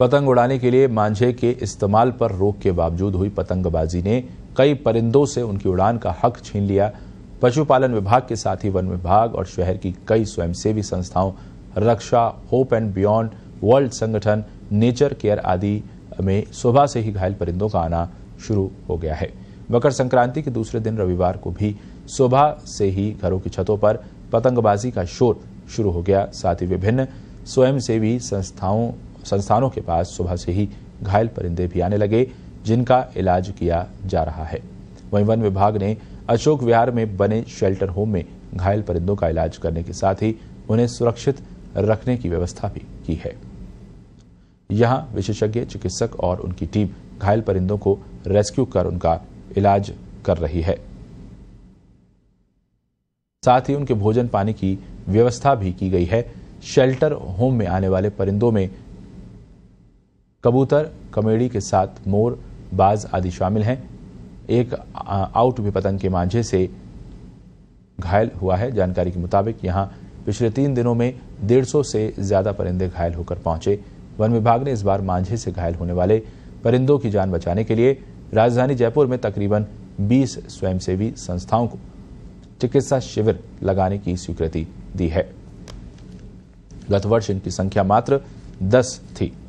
पतंग उड़ाने के लिए मांझे के इस्तेमाल पर रोक के बावजूद हुई पतंगबाजी ने कई परिंदों से उनकी उड़ान का हक छीन लिया पशुपालन विभाग के साथ ही वन विभाग और शहर की कई स्वयंसेवी संस्थाओं रक्षा होप एंड बियॉन्ड वर्ल्ड संगठन नेचर केयर आदि में सुबह से ही घायल परिंदों का आना शुरू हो गया है मकर संक्रांति के दूसरे दिन रविवार को भी सुबह से ही घरों की छतों पर पतंगबाजी का शोर शुरू हो गया साथ ही विभिन्न स्वयंसेवी संस्थाओं संस्थानों के पास सुबह से ही घायल परिंदे भी आने लगे जिनका इलाज किया जा रहा है वहीं वन विभाग ने अशोक विहार में बने शेल्टर होम में घायल परिंदों का इलाज करने के साथ ही उन्हें सुरक्षित रखने की व्यवस्था भी की है यहां विशेषज्ञ चिकित्सक और उनकी टीम घायल परिंदों को रेस्क्यू कर उनका इलाज कर रही है साथ ही उनके भोजन पानी की व्यवस्था भी की गई है शेल्टर होम में आने वाले परिंदों में कबूतर कमेड़ी के साथ मोर बाज आदि शामिल हैं एक आउट भी पतंग के मांझे से घायल हुआ है जानकारी के मुताबिक यहां पिछले तीन दिनों में डेढ़ सौ से ज्यादा परिंदे घायल होकर पहुंचे वन विभाग ने इस बार मांझे से घायल होने वाले परिंदों की जान बचाने के लिए राजधानी जयपुर में तकरीबन 20 स्वयंसेवी संस्थाओं को चिकित्सा शिविर लगाने की स्वीकृति दी है गत वर्ष इनकी संख्या मात्र 10 थी